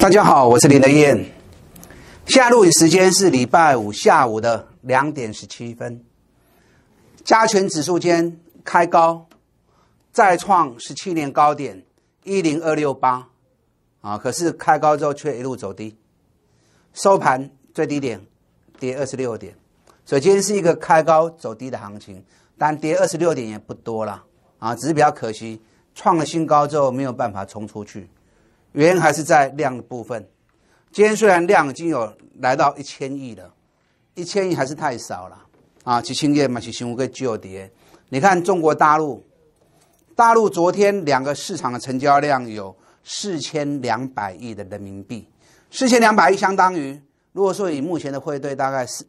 大家好，我是林德燕。下录影时间是礼拜五下午的两点十七分。加权指数间开高，再创十七年高点一零二六八啊！可是开高之后却一路走低，收盘最低点跌二十六点，所以今天是一个开高走低的行情。但跌二十六点也不多了啊，只是比较可惜，创了新高之后没有办法冲出去。原因还是在量的部分。今天虽然量已经有来到一千亿了，一千亿还是太少了啊！去青叶嘛，去青乌个就跌。你看中国大陆，大陆昨天两个市场的成交量有四千两百亿的人民币，四千两百亿相当于如果说以目前的汇兑大概是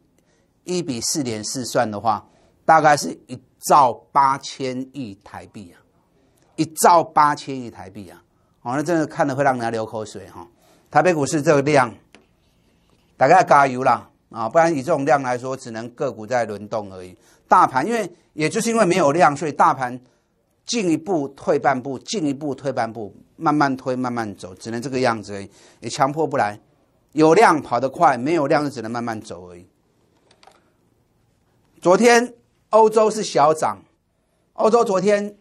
一比四点四算的话，大概是一兆八千亿台币啊！一兆八千亿台币啊！哦，那真的看了会让人家流口水哈！台北股市这个量，大概加油啦啊！不然以这种量来说，只能个股在轮动而已。大盘因为也就是因为没有量，所以大盘进一步退半步，进一步退半步，慢慢推，慢慢走，只能这个样子，而已，也强迫不来。有量跑得快，没有量就只能慢慢走而已。昨天欧洲是小涨，欧洲昨天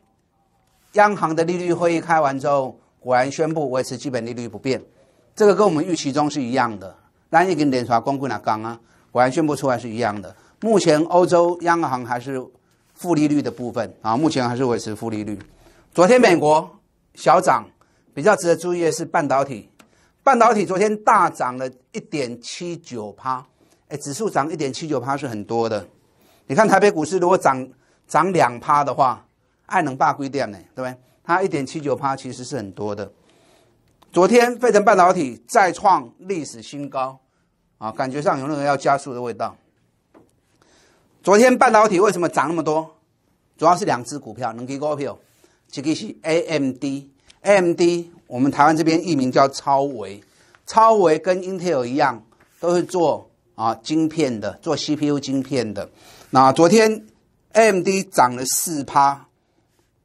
央行的利率会议开完之后。果然宣布维持基本利率不变，这个跟我们预期中是一样的。那一跟联储光棍了刚啊，果然宣布出来是一样的。目前欧洲央行还是负利率的部分啊，目前还是维持负利率。昨天美国小涨，比较值得注意的是半导体，半导体昨天大涨了一点七九趴，哎，指数涨一点七九趴是很多的。你看台北股市如果涨涨两趴的话，爱能霸规点呢，对不对？它一点七九趴其实是很多的。昨天费城半导体再创历史新高，啊，感觉上有那个要加速的味道。昨天半导体为什么涨那么多？主要是两只股票，能给供股票，一个是 AMD，MD，我们台湾这边译名叫超维，超维跟 Intel 一样，都是做啊晶片的，做 CPU 晶片的。那昨天 a MD 涨了四趴，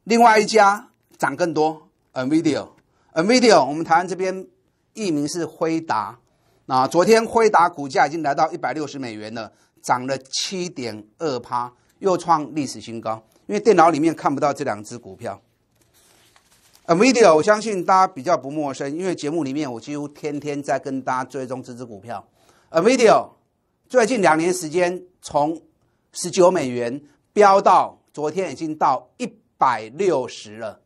另外一家。涨更多 a v i d i o a v i d i o 我们台湾这边译名是辉达。那昨天辉达股价已经来到一百六十美元了，涨了七点二趴，又创历史新高。因为电脑里面看不到这两只股票。a v i d i o 我相信大家比较不陌生，因为节目里面我几乎天天在跟大家追踪这只股票。a v i d i o 最近两年时间从十九美元飙到昨天已经到一百六十了。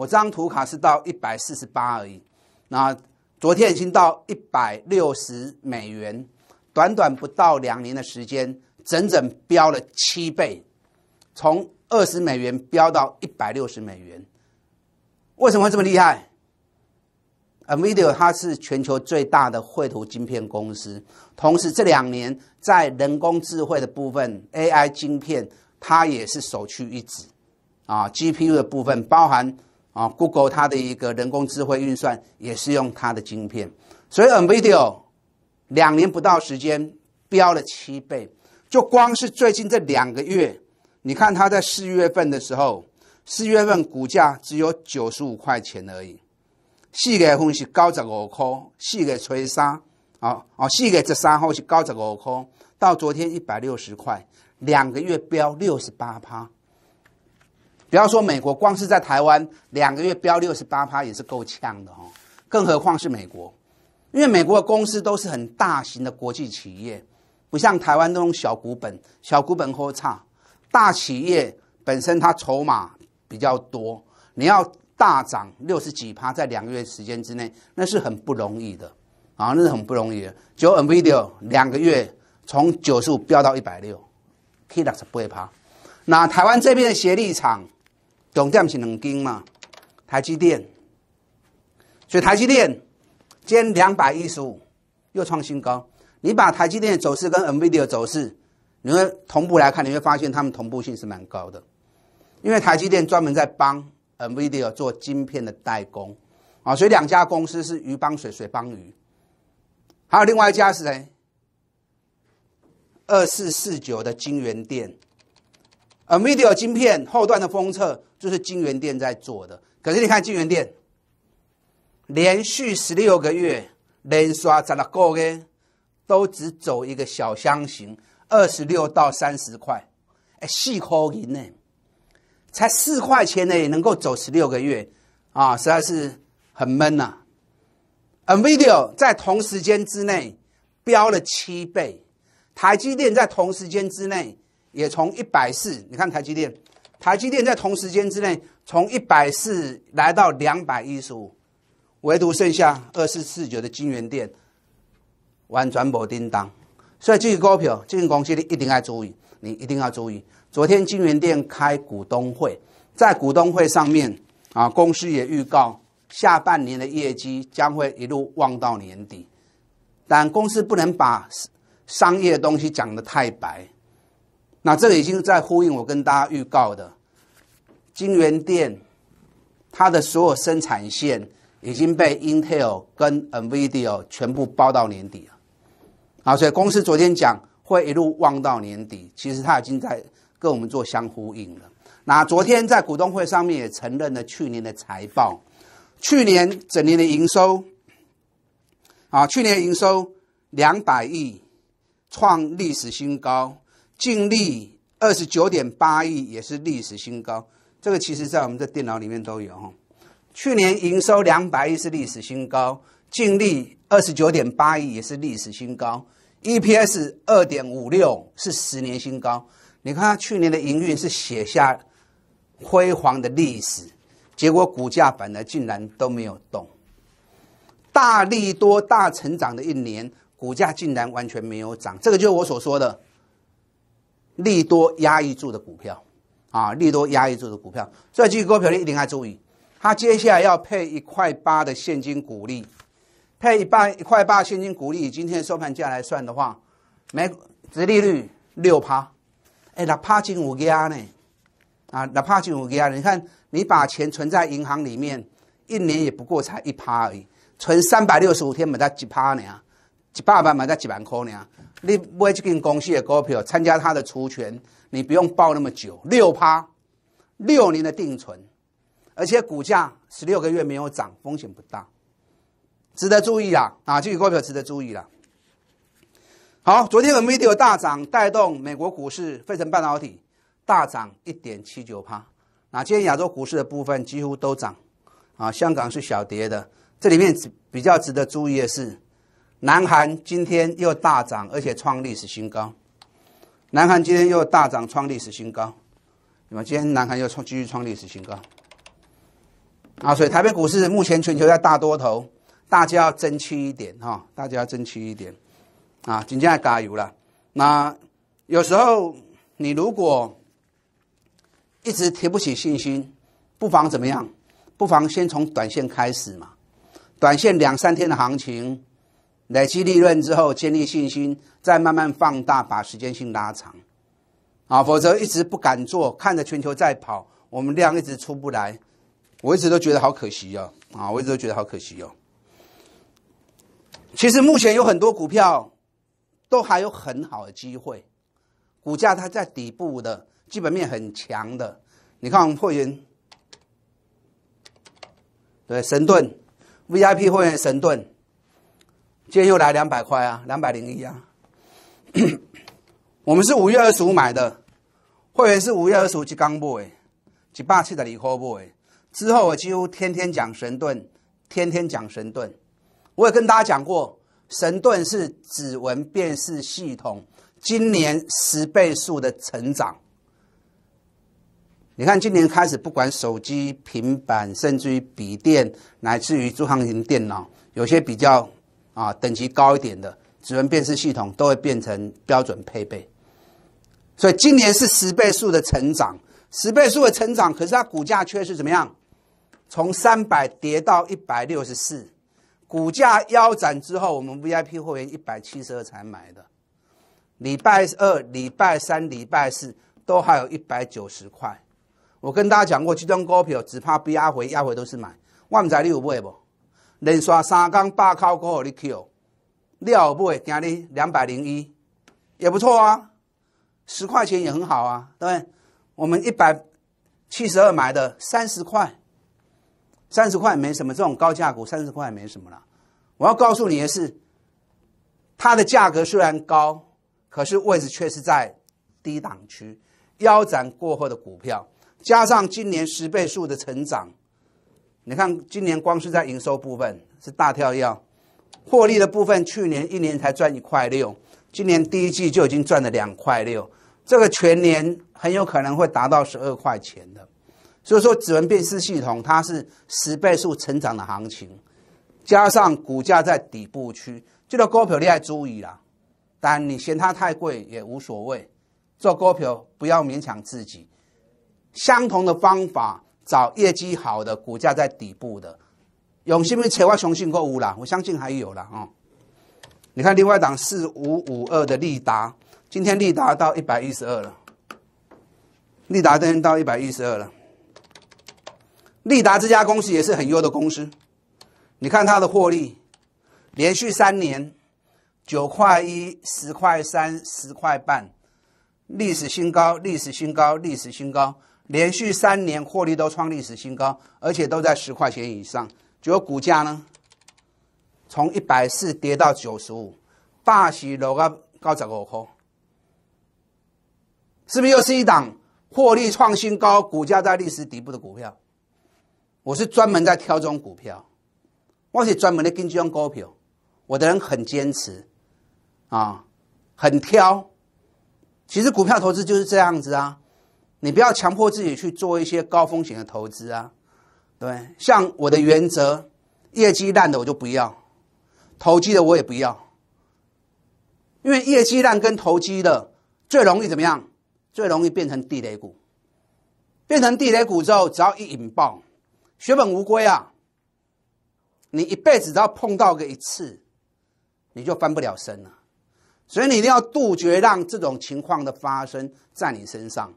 我这张图卡是到一百四十八而已，那昨天已经到一百六十美元，短短不到两年的时间，整整飙了七倍，从二十美元飙到一百六十美元。为什么会这么厉害 a m i d i a 它是全球最大的绘图晶片公司，同时这两年在人工智慧的部分 AI 晶片，它也是首屈一指啊。GPU 的部分包含。啊，Google 它的一个人工智慧运算也是用它的晶片，所以 NVIDIA 两年不到时间飙了七倍，就光是最近这两个月，你看它在四月份的时候，四月份股价只有九十五块钱而已，四月份是高十五块，四月吹沙，啊哦，四月十三号是高十五块，到昨天一百六十块，两个月飙六十八趴。不要说美国，光是在台湾两个月飙六十八趴也是够呛的哈，更何况是美国，因为美国的公司都是很大型的国际企业，不像台湾那种小股本、小股本喝差，大企业本身它筹码比较多，你要大涨六十几趴在两个月时间之内，那是很不容易的啊，那是很不容易的。就 Nvidia 两个月从九十五飙到一百六，可以六十八趴，那台湾这边的协力厂。重点是两金嘛，台积电，所以台积电，尖两百一十五又创新高。你把台积电的走势跟 NVIDIA 的走势，你会同步来看，你会发现它们同步性是蛮高的。因为台积电专门在帮 NVIDIA 做晶片的代工，啊，所以两家公司是鱼帮水，水帮鱼。还有另外一家是谁？二四四九的金圆店。Amiio 晶片后段的封测就是晶圆店在做的，可是你看晶圆店，连续十六个月连刷十六个月，都只走一个小箱型，二十六到三十块，哎，四块以内，才四块钱呢也能够走十六个月，啊，实在是很闷呐。Amiio 在同时间之内飙了七倍，台积电在同时间之内。也从一百四，你看台积电，台积电在同时间之内从一百四来到两百一十五，唯独剩下二四四九的金源店完全无叮当，所以这个股票、这个公司你一定要注意，你一定要注意。昨天金源店开股东会，在股东会上面啊，公司也预告下半年的业绩将会一路旺到年底，但公司不能把商业东西讲得太白。那这个已经在呼应我跟大家预告的，晶圆店，它的所有生产线已经被 Intel 跟 NVIDIA 全部包到年底了。啊，所以公司昨天讲会一路旺到年底，其实它已经在跟我们做相呼应了。那昨天在股东会上面也承认了去年的财报，去年整年的营收，啊，去年营收两百亿，创历史新高。净利二十九点八亿，也是历史新高。这个其实在我们的电脑里面都有。去年营收两百亿是历史新高；净利二十九点八亿，也是历史新高。EPS 二点五六是十年新高。你看去年的营运是写下辉煌的历史，结果股价反而竟然都没有动。大利多大成长的一年，股价竟然完全没有涨。这个就是我所说的。利多压抑住的股票，啊，利多压抑住的股票。所以，这些股票你一定要注意。它接下来要配一块八的现金股利，配一半一块八现金股利。今天收盘价来算的话，股值利率六趴，哎，哪趴进五压呢，啊，它趴进五压。你看，你把钱存在银行里面，一年也不过才一趴而已，存三百六十五天，把它几趴呢？几百万嘛才几万块呢？你买这间公司的股票，参加他的除权，你不用报那么久，六趴，六年的定存，而且股价十六个月没有涨，风险不大，值得注意啊！啊！这个股票值得注意了。好，昨天我们 v i d 大涨，带动美国股市，费城半导体大涨一点七九趴。那今天亚洲股市的部分几乎都涨，啊，香港是小跌的。这里面比较值得注意的是。南韩今天又大涨，而且创历史新高。南韩今天又大涨，创历史新高。那么今天南韩又创继续创历史新高。啊，所以台北股市目前全球在大多头，大家要争气一点哈，大家要争气一点。啊，今天加油了。那有时候你如果一直提不起信心，不妨怎么样？不妨先从短线开始嘛。短线两三天的行情。累积利润之后，建立信心，再慢慢放大，把时间性拉长，啊，否则一直不敢做，看着全球在跑，我们量一直出不来，我一直都觉得好可惜哦，啊，我一直都觉得好可惜哦。其实目前有很多股票，都还有很好的机会，股价它在底部的，基本面很强的，你看我们会员，对，神盾，VIP 会员神盾。今天又来两百块啊，两百零一啊！我们是五月二十五买的，会员是五月二十五就刚入哎，几霸气的理科部之后我几乎天天讲神盾，天天讲神盾。我也跟大家讲过，神盾是指纹辨识系统，今年十倍数的成长。你看，今年开始，不管手机、平板，甚至于笔电，乃至于桌上型电脑，有些比较。啊，等级高一点的指纹辨识系统都会变成标准配备，所以今年是十倍数的成长，十倍数的成长，可是它股价却是怎么样？从三百跌到一百六十四，股价腰斩之后，我们 VIP 会员一百七十二才买的，礼拜二、礼拜三、礼拜四都还有一百九十块。我跟大家讲过，集中股票只怕不压回，压回都是买。万才你有买不？连续三天八块股的 Q，料尾今日两百零一，也不错啊，十块钱也很好啊，对不对？我们一百七十二买的三十块，三十块没什么，这种高价股三十块没什么了。我要告诉你的是，它的价格虽然高，可是位置却是在低档区，腰斩过后的股票，加上今年十倍数的成长。你看，今年光是在营收部分是大跳跃，获利的部分去年一年才赚一块六，今年第一季就已经赚了两块六，这个全年很有可能会达到十二块钱的。所以说，指纹辨识系统它是十倍数成长的行情，加上股价在底部区，这个股票你要注意啦。但你嫌它太贵也无所谓，做股票不要勉强自己，相同的方法。找业绩好的、股价在底部的，永兴不是千雄信购物啦，我相信还有啦哦。你看另外档四五五二的利达，今天利达到一百一十二了。利达今天到一百一十二了。利达这家公司也是很优的公司。你看它的获利，连续三年九块一、十块三、十块半，历史新高，历史新高，历史新高。连续三年获利都创历史新高，而且都在十块钱以上。结果股价呢，从一百四跌到九十五，大幅落个高十五块，是不是又是一档获利创新高、股价在历史底部的股票？我是专门在挑这种股票，我是专门的跟据这种股票，我的人很坚持啊，很挑。其实股票投资就是这样子啊。你不要强迫自己去做一些高风险的投资啊，对，像我的原则，业绩烂的我就不要，投机的我也不要，因为业绩烂跟投机的最容易怎么样？最容易变成地雷股，变成地雷股之后，只要一引爆，血本无归啊！你一辈子只要碰到个一次，你就翻不了身了，所以你一定要杜绝让这种情况的发生在你身上。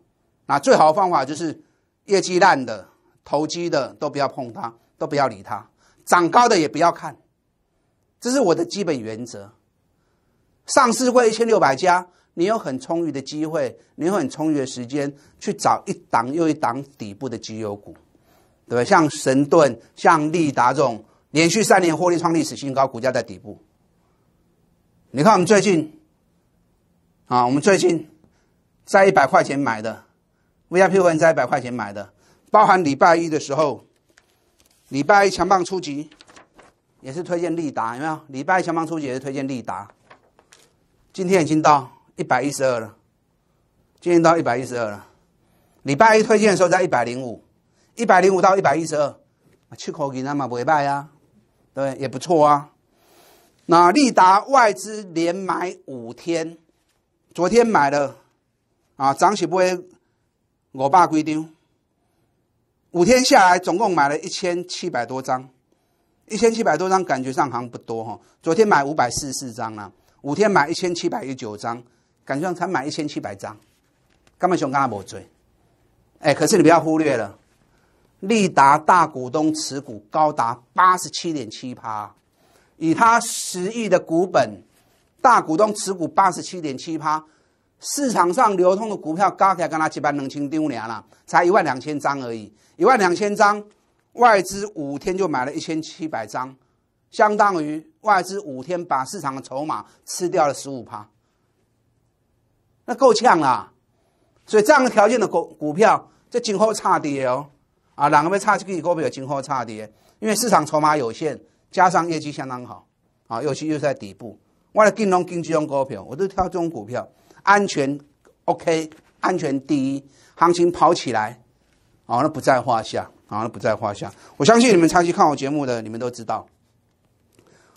那最好的方法就是，业绩烂的、投机的都不要碰它，都不要理它，涨高的也不要看，这是我的基本原则。上市会一千六百家，你有很充裕的机会，你有很充裕的时间去找一档又一档底部的绩优股，对吧？像神盾、像利达这种连续三年获利创历史新高，股价在底部。你看我们最近，啊，我们最近在一百块钱买的。VIP 会员在一百块钱买的，包含礼拜一的时候，礼拜一强棒初级也是推荐利达有没有？礼拜一强棒初级也是推荐利达。今天已经到一百一十二了，今天到一百一十二了。礼拜一推荐的时候在一百零五，一百零五到一百一十二，去口几那嘛不会拜啊？对，也不错啊。那利达外资连买五天，昨天买了，啊，涨起不会。我爸规定，五天下来总共买了一千七百多张，一千七百多张感觉上好像不多哈。昨天买五百四十四张了，五天买一千七百一十九张，感觉上才买一千七百张。根本雄刚才无追，哎，可是你不要忽略了，利达大股东持股高达八十七点七趴，以他十亿的股本，大股东持股八十七点七趴。市场上流通的股票，起才跟他几班人情丢凉了，才一万两千张而已。一万两千张，外资五天就买了一千七百张，相当于外资五天把市场的筹码吃掉了十五趴，那够呛啦。所以这样的条件的股股票，这今后差跌哦。啊，哪个被差跌股票今后差跌？因为市场筹码有限，加上业绩相当好，啊，尤其又在底部。我的金融、经济类股票，我都挑这种股票。安全，OK，安全第一，行情跑起来，好，那不在话下，啊，那不在话下。我相信你们长期看我节目的，你们都知道。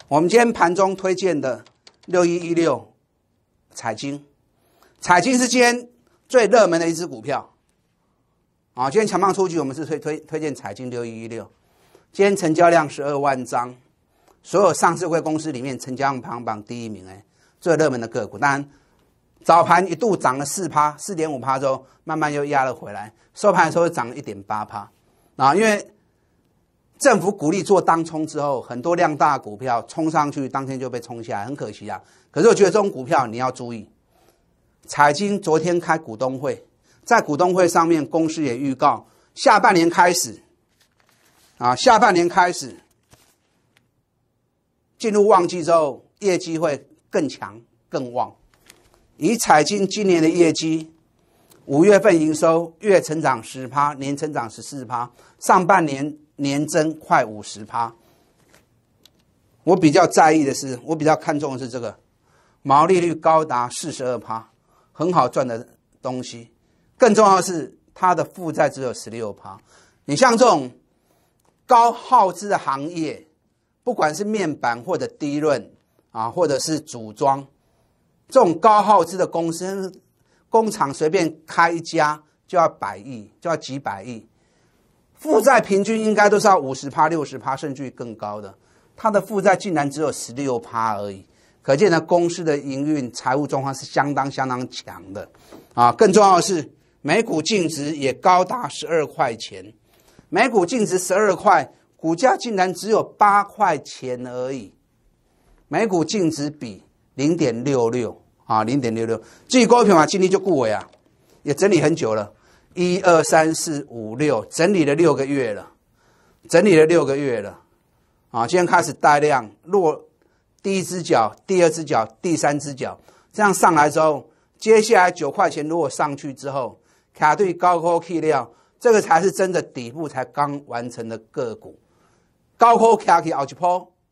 我们今天盘中推荐的六一一六，彩金，彩金是今天最热门的一只股票，啊，今天强棒出局，我们是推推推荐彩金六一一六，今天成交量十二万张，所有上市公司里面成交量排行榜第一名，哎，最热门的个股，当然。早盘一度涨了四趴，四点五趴之后，慢慢又压了回来。收盘的时候涨了一点八趴，啊，因为政府鼓励做当冲之后，很多量大股票冲上去，当天就被冲下来，很可惜啊。可是我觉得这种股票你要注意。财经昨天开股东会，在股东会上面，公司也预告下半年开始，啊，下半年开始进入旺季之后，业绩会更强更旺。以彩金今年的业绩，五月份营收月成长十趴，年成长十四趴，上半年年增快五十趴。我比较在意的是，我比较看重的是这个毛利率高达四十二趴，很好赚的东西。更重要的是，它的负债只有十六趴。你像这种高耗资的行业，不管是面板或者低润啊，或者是组装。这种高耗资的公司，工厂随便开一家就要百亿，就要几百亿，负债平均应该都是要五十趴、六十趴，甚至更高的。它的负债竟然只有十六趴而已，可见呢公司的营运财务状况是相当相当强的。啊，更重要的是，每股净值也高达十二块钱，每股净值十二块，股价竟然只有八块钱而已，每股净值比。零点六六啊，零点六六。至于高频嘛，今天就顾尾啊，也整理很久了，一二三四五六，整理了六个月了，整理了六个月了，啊，今天开始带量落，第一只脚、第二只脚、第三只脚这样上来之后，接下来九块钱如果上去之后，卡对高高去掉，这个才是真的底部才刚完成的个股，高高弃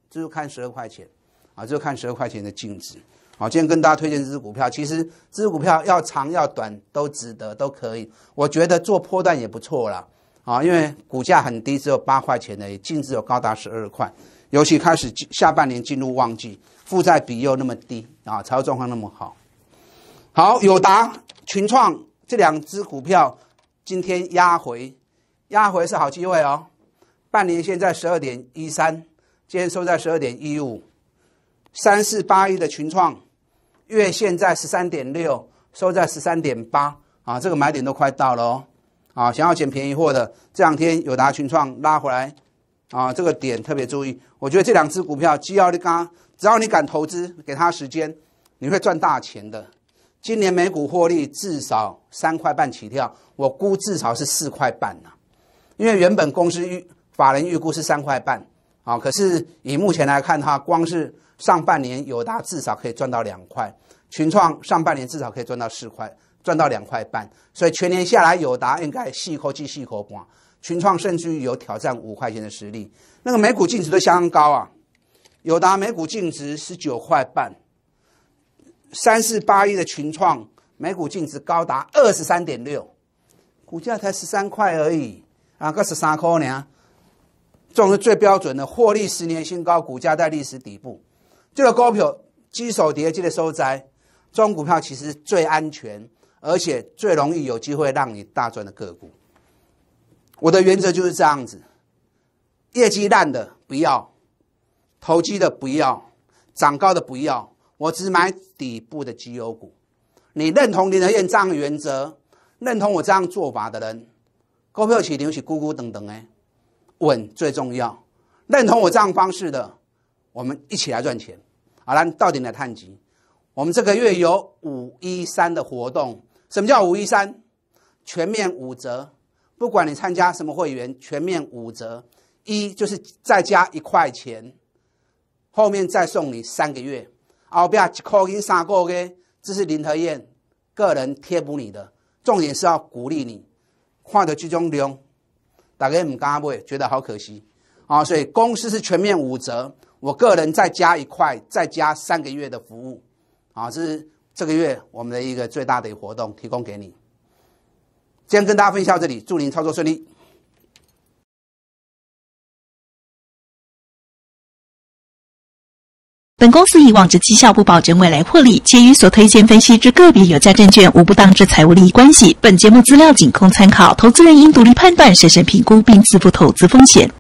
这就看十二块钱。啊，就看十二块钱的净值。好，今天跟大家推荐这只股票，其实这只股票要长要短都值得，都可以。我觉得做波段也不错啦。啊，因为股价很低，只有八块钱的，净值有高达十二块。尤其开始下半年进入旺季，负债比又那么低，啊，财务状况那么好。好，友达、群创这两只股票，今天压回，压回是好机会哦。半年现在十二点一三，今天收在十二点一五。三四八一的群创，月线在十三点六，收在十三点八啊，这个买点都快到了哦！啊，想要捡便宜货的这两天有达群创拉回来啊，这个点特别注意。我觉得这两只股票，只要你刚只要你敢投资，给它时间，你会赚大钱的。今年每股获利至少三块半起跳，我估至少是四块半呐，因为原本公司预法人预估是三块半啊，可是以目前来看哈，光是上半年友达至少可以赚到两块，群创上半年至少可以赚到四块，赚到两块半，所以全年下来友达应该细口进细口管，群创甚至有挑战五块钱的实力。那个每股净值都相当高啊，友达每股净值十九块半，三四八一的群创每股净值高达二十三点六，股价才十三块而已啊，个十三块呢，这种是最标准的获利十年新高，股价在历史底部。这个股票积手叠积的收灾，中股票其实最安全，而且最容易有机会让你大赚的个股。我的原则就是这样子：业绩烂的不要，投机的不要，涨高的不要，我只买底部的绩优股。你认同你的样的原则，认同我这样做法的人，股票起牛起咕咕等等哎，稳最重要。认同我这样方式的，我们一起来赚钱。好了，到点来探集。我们这个月有五一三的活动，什么叫五一三？全面五折，不管你参加什么会员，全面五折。一就是再加一块钱，后面再送你三个月。啊，不要一块钱三个月，这是林和燕个人贴补你的。重点是要鼓励你，看到这种量，大家唔敢买，觉得好可惜。啊，所以公司是全面五折。我个人再加一块，再加三个月的服务，啊，这是这个月我们的一个最大的活动，提供给你。今天跟大家分享这里，祝您操作顺利。本公司以往之绩效不保证未来获利，且与所推荐分析之个别有价证券无不当之财务利益关系。本节目资料仅供参考，投资人应独立判断，审慎评估，并自负投资风险。